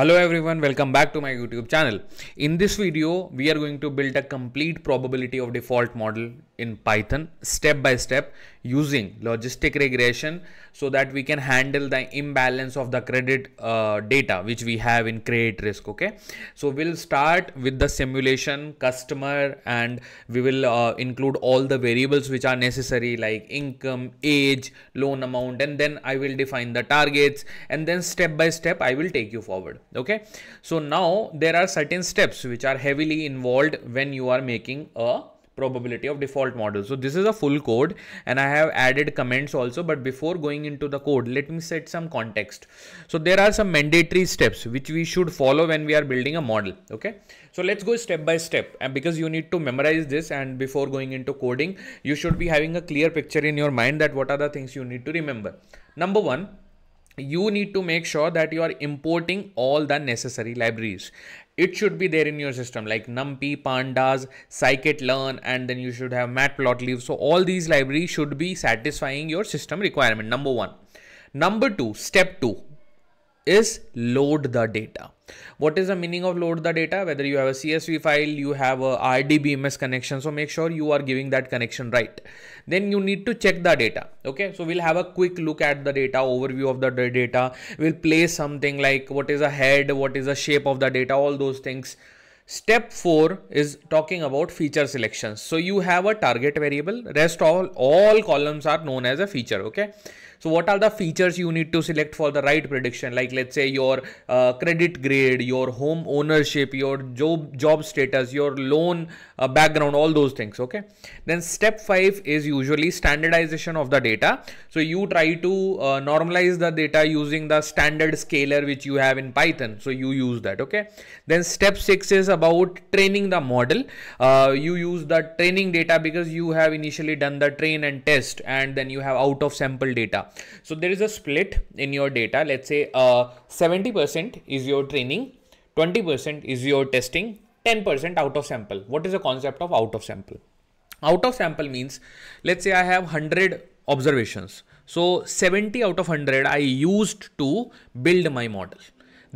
Hello everyone, welcome back to my YouTube channel. In this video, we are going to build a complete probability of default model in Python step by step using logistic regression so that we can handle the imbalance of the credit uh, data which we have in credit risk okay so we'll start with the simulation customer and we will uh, include all the variables which are necessary like income age loan amount and then i will define the targets and then step by step i will take you forward okay so now there are certain steps which are heavily involved when you are making a probability of default model. So this is a full code and I have added comments also. But before going into the code, let me set some context. So there are some mandatory steps which we should follow when we are building a model. Okay. So let's go step by step and because you need to memorize this and before going into coding, you should be having a clear picture in your mind that what are the things you need to remember. Number one, you need to make sure that you are importing all the necessary libraries it should be there in your system like numpy, pandas, scikit-learn and then you should have matplotlib. So all these libraries should be satisfying your system requirement number one. Number two, step two, is load the data. What is the meaning of load the data? Whether you have a CSV file, you have a RDBMS connection. So make sure you are giving that connection right. Then you need to check the data. Okay. So we'll have a quick look at the data, overview of the data. We'll play something like what is a head, what is the shape of the data, all those things. Step 4 is talking about feature selections. So you have a target variable, rest all, all columns are known as a feature. Okay. So what are the features you need to select for the right prediction? Like let's say your uh, credit grade, your home ownership, your job job status, your loan uh, background, all those things. Okay. Then step five is usually standardization of the data. So you try to uh, normalize the data using the standard scalar which you have in Python. So you use that. Okay. Then step six is about training the model. Uh, you use the training data because you have initially done the train and test and then you have out of sample data so there is a split in your data let's say 70% uh, is your training 20% is your testing 10% out of sample what is the concept of out of sample out of sample means let's say i have 100 observations so 70 out of 100 i used to build my model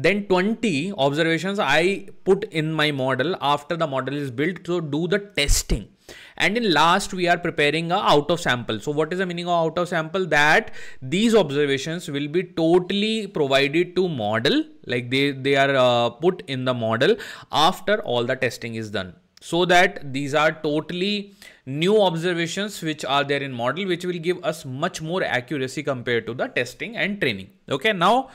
then 20 observations i put in my model after the model is built so do the testing and in last, we are preparing a out of sample. So what is the meaning of out of sample? That these observations will be totally provided to model like they, they are uh, put in the model after all the testing is done so that these are totally new observations which are there in model which will give us much more accuracy compared to the testing and training okay now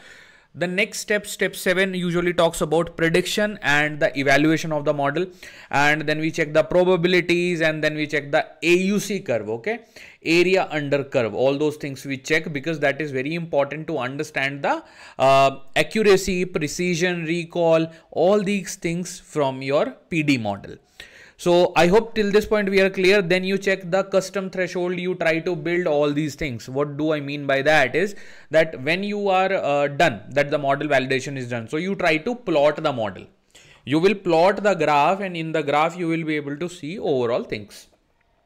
the next step, step 7 usually talks about prediction and the evaluation of the model and then we check the probabilities and then we check the AUC curve, okay? Area under curve, all those things we check because that is very important to understand the uh, accuracy, precision, recall, all these things from your PD model. So I hope till this point we are clear. Then you check the custom threshold. You try to build all these things. What do I mean by that is that when you are uh, done, that the model validation is done. So you try to plot the model. You will plot the graph and in the graph you will be able to see overall things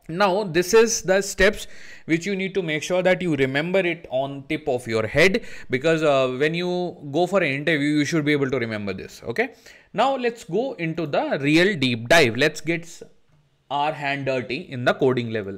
now this is the steps which you need to make sure that you remember it on tip of your head because uh, when you go for an interview you should be able to remember this okay now let's go into the real deep dive let's get our hand dirty in the coding level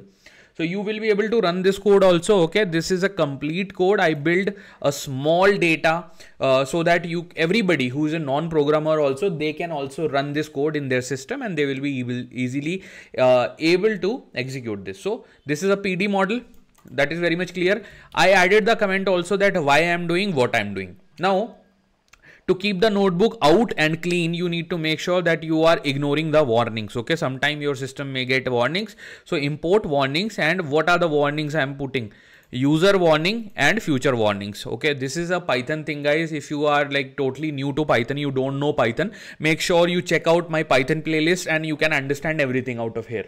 so you will be able to run this code also. Okay, this is a complete code. I build a small data uh, so that you everybody who is a non-programmer also they can also run this code in their system and they will be able, easily uh, able to execute this. So this is a PD model that is very much clear. I added the comment also that why I am doing what I am doing. Now to keep the notebook out and clean, you need to make sure that you are ignoring the warnings. Okay, sometime your system may get warnings. So import warnings and what are the warnings I am putting? user warning and future warnings okay this is a python thing guys if you are like totally new to python you don't know python make sure you check out my python playlist and you can understand everything out of here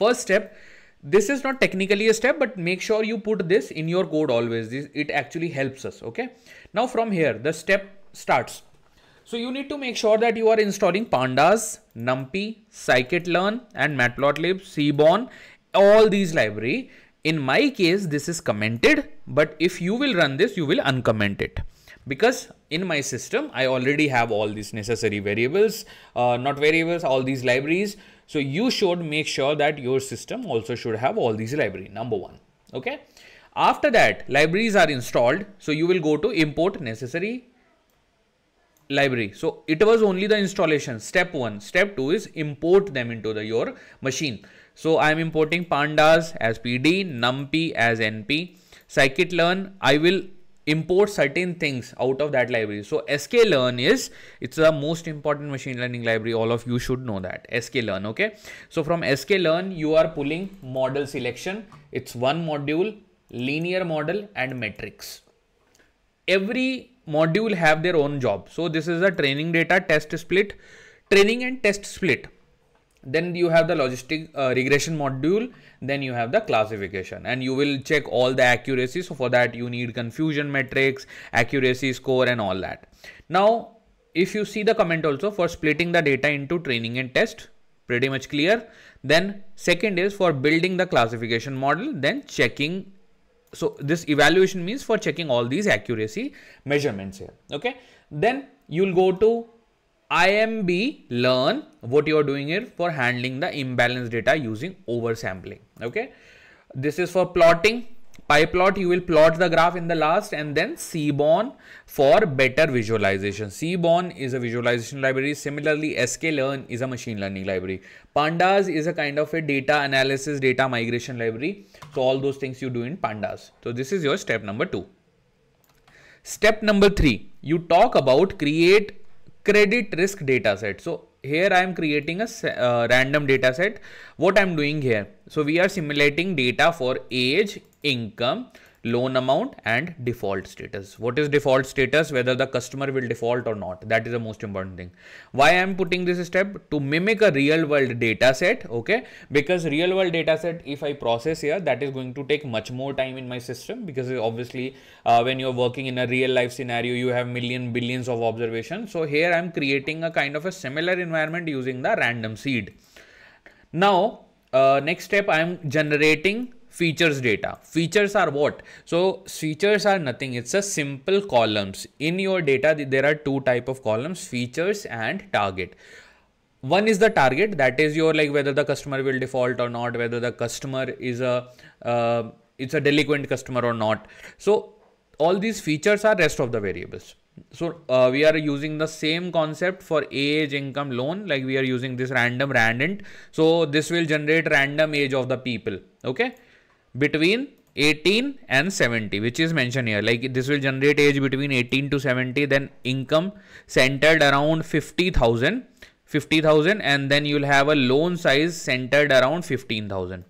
first step this is not technically a step but make sure you put this in your code always this, it actually helps us okay now from here, the step starts. So you need to make sure that you are installing pandas, numpy, scikit-learn and matplotlib, seaborn, all these library. In my case, this is commented, but if you will run this, you will uncomment it because in my system, I already have all these necessary variables, uh, not variables, all these libraries. So you should make sure that your system also should have all these library, number one. Okay. After that, libraries are installed. So you will go to import necessary library. So it was only the installation. Step one. Step two is import them into the, your machine. So I am importing pandas as PD, numpy as NP, scikit-learn. I will import certain things out of that library. So sklearn is, it's the most important machine learning library. All of you should know that sklearn. Okay. So from sklearn, you are pulling model selection. It's one module linear model and metrics. Every module have their own job. So this is a training data test split, training and test split. Then you have the logistic uh, regression module, then you have the classification and you will check all the accuracy. So for that you need confusion metrics, accuracy score and all that. Now, if you see the comment also for splitting the data into training and test, pretty much clear. Then second is for building the classification model, then checking so this evaluation means for checking all these accuracy measurements here. Okay. Then you'll go to IMB learn what you're doing here for handling the imbalance data using oversampling. Okay. This is for plotting Pie plot, you will plot the graph in the last and then Seaborn for better visualization. Seaborn is a visualization library. Similarly, sklearn is a machine learning library. Pandas is a kind of a data analysis, data migration library. So all those things you do in pandas. So this is your step number two. Step number three, you talk about create credit risk data set. So here I am creating a uh, random data set. What I'm doing here. So we are simulating data for age, income, loan amount and default status. What is default status? Whether the customer will default or not. That is the most important thing. Why I am putting this step? To mimic a real world data set. Okay. Because real world data set, if I process here, that is going to take much more time in my system because obviously uh, when you're working in a real life scenario, you have million billions of observations. So here I'm creating a kind of a similar environment using the random seed. Now, uh, next step, I'm generating features data. Features are what? So features are nothing. It's a simple columns. In your data, there are two type of columns, features and target one is the target that is your like whether the customer will default or not whether the customer is a uh, it's a delinquent customer or not so all these features are rest of the variables so uh, we are using the same concept for age income loan like we are using this random randint so this will generate random age of the people okay between 18 and 70 which is mentioned here like this will generate age between 18 to 70 then income centered around 50000 50000 and then you'll have a loan size centered around 15000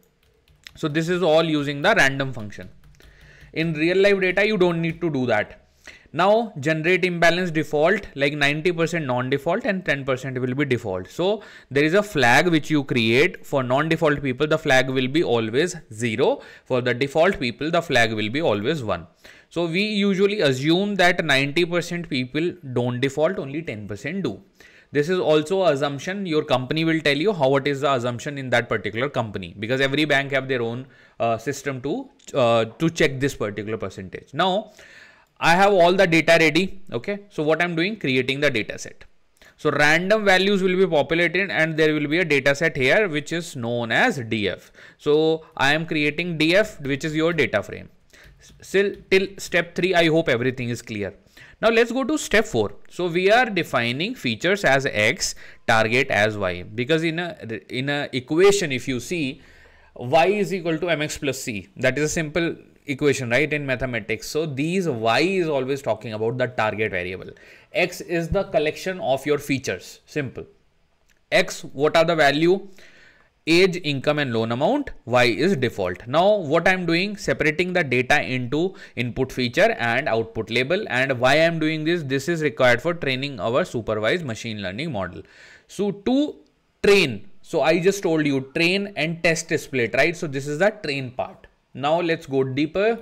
so this is all using the random function in real life data you don't need to do that now generate imbalance default like 90% non-default and 10% will be default. So there is a flag which you create for non-default people. The flag will be always zero for the default people. The flag will be always one. So we usually assume that 90% people don't default only 10% do. This is also assumption your company will tell you how it is the assumption in that particular company because every bank have their own uh, system to uh, to check this particular percentage. Now I have all the data ready. Okay. So what I'm doing, creating the data set. So random values will be populated and there will be a data set here, which is known as DF. So I am creating DF, which is your data frame. Still till step three, I hope everything is clear. Now let's go to step 4. So we are defining features as x, target as y because in a in a equation if you see y is equal to mx plus c that is a simple equation right in mathematics so these y is always talking about the target variable x is the collection of your features simple x what are the value age income and loan amount y is default now what i'm doing separating the data into input feature and output label and why i'm doing this this is required for training our supervised machine learning model so to train so i just told you train and test is split right so this is the train part now let's go deeper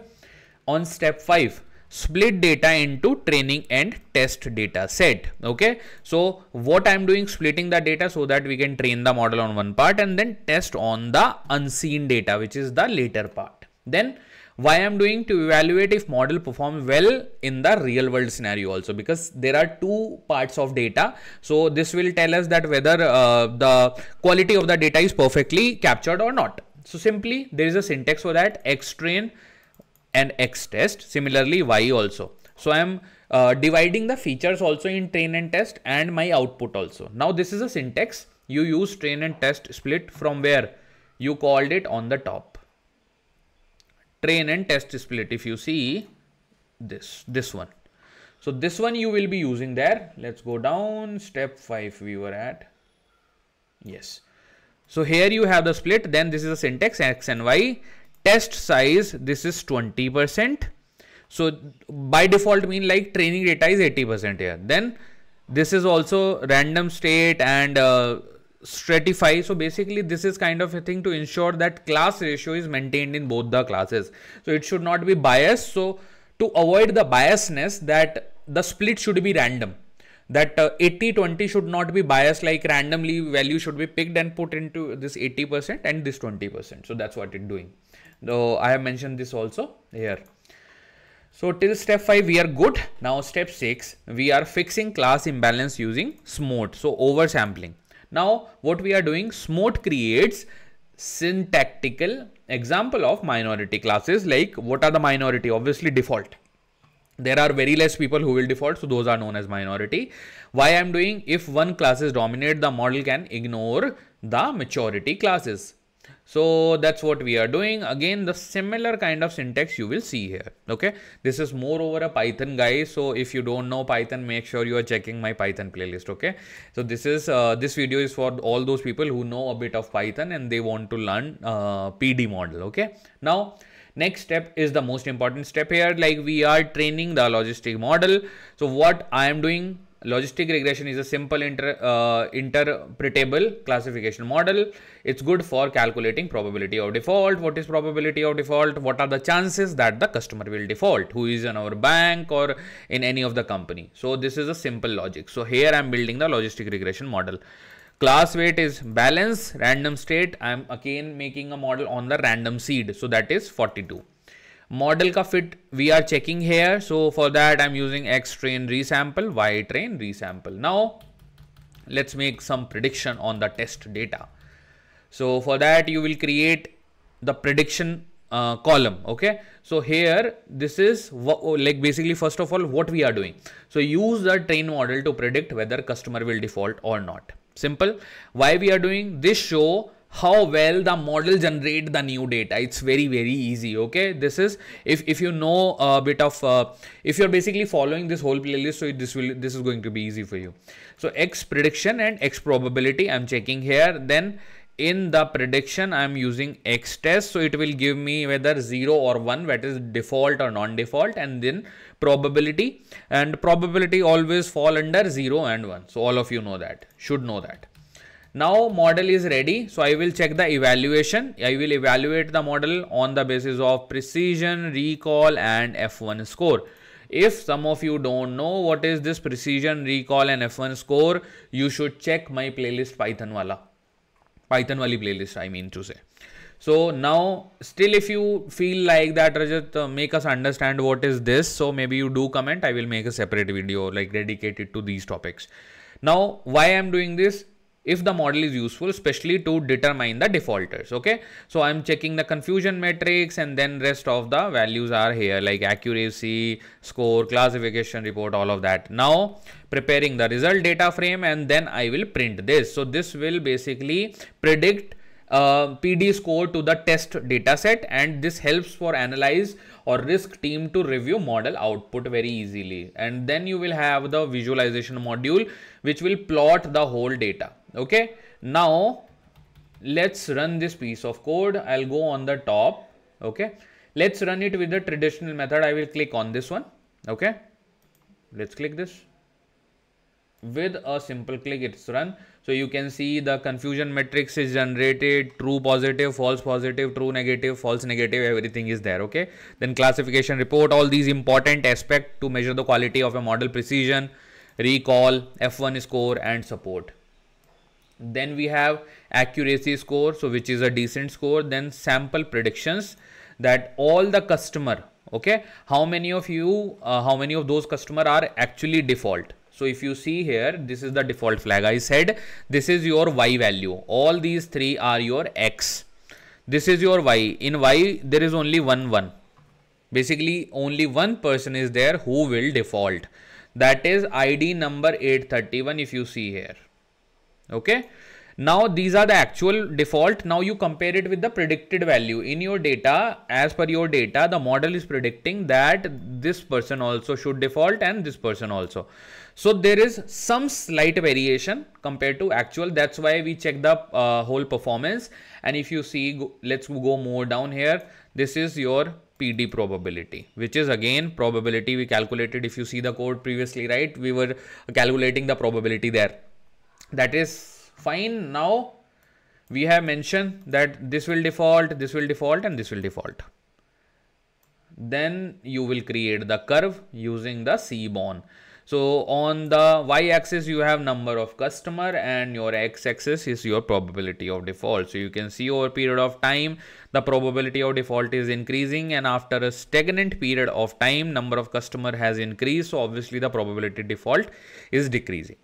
on step 5 split data into training and test data set okay so what i'm doing splitting the data so that we can train the model on one part and then test on the unseen data which is the later part then why i'm doing to evaluate if model perform well in the real world scenario also because there are two parts of data so this will tell us that whether uh, the quality of the data is perfectly captured or not so simply there is a syntax for that x train and x test. Similarly, y also. So I am uh, dividing the features also in train and test and my output also. Now this is a syntax. You use train and test split from where you called it on the top. Train and test split. If you see this, this one. So this one you will be using there. Let's go down step five we were at. Yes. So here you have the split, then this is a syntax x and y. Test size, this is 20%. So by default mean like training data is 80% here. Then this is also random state and uh, stratify. So basically this is kind of a thing to ensure that class ratio is maintained in both the classes. So it should not be biased. So to avoid the biasness that the split should be random that 80-20 uh, should not be biased like randomly value should be picked and put into this 80% and this 20%. So that's what it's doing. Though I have mentioned this also here. So till step 5 we are good. Now step 6 we are fixing class imbalance using SMOT. So oversampling. Now what we are doing SMOT creates syntactical example of minority classes like what are the minority obviously default there are very less people who will default so those are known as minority why i'm doing if one classes dominate the model can ignore the maturity classes so that's what we are doing again the similar kind of syntax you will see here okay this is more over a python guy so if you don't know python make sure you are checking my python playlist okay so this is uh, this video is for all those people who know a bit of python and they want to learn uh, pd model okay now next step is the most important step here like we are training the logistic model so what i am doing logistic regression is a simple inter, uh, interpretable classification model it's good for calculating probability of default what is probability of default what are the chances that the customer will default who is in our bank or in any of the company so this is a simple logic so here i'm building the logistic regression model class weight is balance, random state. I am again making a model on the random seed. So that is 42. Model ka fit we are checking here. So for that I am using X train resample, Y train resample. Now let's make some prediction on the test data. So for that you will create the prediction uh, column okay so here this is like basically first of all what we are doing so use the train model to predict whether customer will default or not Simple. Why we are doing this show how well the model generate the new data it's very very easy okay this is if if you know a bit of uh, if you're basically following this whole playlist so this will this is going to be easy for you so x prediction and x probability i'm checking here then in the prediction I am using X test. So it will give me whether 0 or 1 that is default or non-default and then probability and probability always fall under 0 and 1. So all of you know that should know that. Now model is ready. So I will check the evaluation. I will evaluate the model on the basis of precision, recall and F1 score. If some of you don't know what is this precision, recall and F1 score, you should check my playlist Python wala python wali playlist i mean to say so now still if you feel like that Rajat uh, make us understand what is this so maybe you do comment I will make a separate video like dedicated to these topics. Now why I'm doing this if the model is useful especially to determine the defaulters okay so i'm checking the confusion matrix and then rest of the values are here like accuracy score classification report all of that now preparing the result data frame and then i will print this so this will basically predict uh, pd score to the test data set and this helps for analyze or risk team to review model output very easily. And then you will have the visualization module which will plot the whole data. Okay. Now let's run this piece of code. I'll go on the top. Okay. Let's run it with the traditional method. I will click on this one. Okay. Let's click this. With a simple click, it's run so you can see the confusion matrix is generated, true positive, false positive, true negative, false negative, everything is there, okay? Then classification report, all these important aspect to measure the quality of a model precision, recall, F1 score and support. Then we have accuracy score, so which is a decent score, then sample predictions that all the customer, okay, how many of you, uh, how many of those customer are actually default, so if you see here, this is the default flag. I said this is your y value. All these three are your x. This is your y. In y, there is only one one. Basically, only one person is there who will default. That is ID number 831 if you see here. Okay. Now these are the actual default. Now you compare it with the predicted value in your data. As per your data, the model is predicting that this person also should default and this person also. So there is some slight variation compared to actual. That's why we check the uh, whole performance. And if you see, go, let's go more down here. This is your PD probability, which is again probability we calculated. If you see the code previously, right, we were calculating the probability there. That is fine. Now we have mentioned that this will default, this will default and this will default then you will create the curve using the C-bond. So on the y axis you have number of customer and your x axis is your probability of default. So you can see over period of time the probability of default is increasing and after a stagnant period of time number of customer has increased. So obviously the probability default is decreasing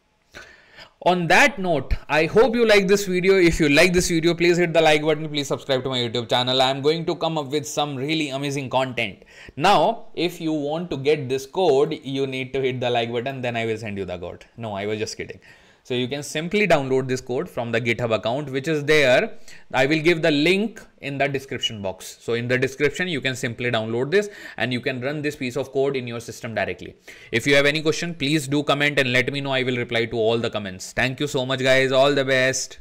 on that note i hope you like this video if you like this video please hit the like button please subscribe to my youtube channel i am going to come up with some really amazing content now if you want to get this code you need to hit the like button then i will send you the code no i was just kidding so you can simply download this code from the GitHub account, which is there. I will give the link in the description box. So in the description, you can simply download this and you can run this piece of code in your system directly. If you have any question, please do comment and let me know. I will reply to all the comments. Thank you so much guys. All the best.